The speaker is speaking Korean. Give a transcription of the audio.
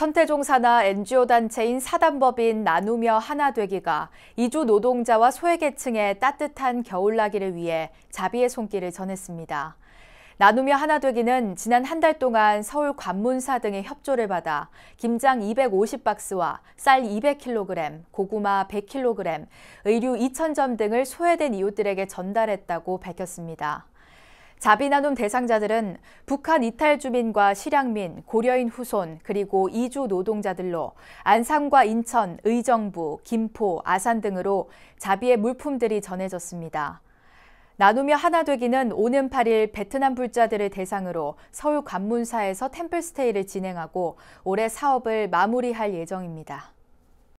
선태종 사나 NGO 단체인 사단법인 나누며 하나 되기가 이주 노동자와 소외계층의 따뜻한 겨울나기를 위해 자비의 손길을 전했습니다. 나누며 하나 되기는 지난 한 달 동안 서울 관문사 등의 협조를 받아 김장 250박스와 쌀 200kg, 고구마 100kg, 의류 2,000점 등을 소외된 이웃들에게 전달했다고 밝혔습니다. 자비나눔 대상자들은 북한 이탈 주민과 실향민, 고려인 후손, 그리고 이주 노동자들로 안산과 인천, 의정부, 김포, 아산 등으로 자비의 물품들이 전해졌습니다. 나누며 하나 되기는 오는 8일 베트남 불자들을 대상으로 서울 관문사에서 템플스테이를 진행하고 올해 사업을 마무리할 예정입니다.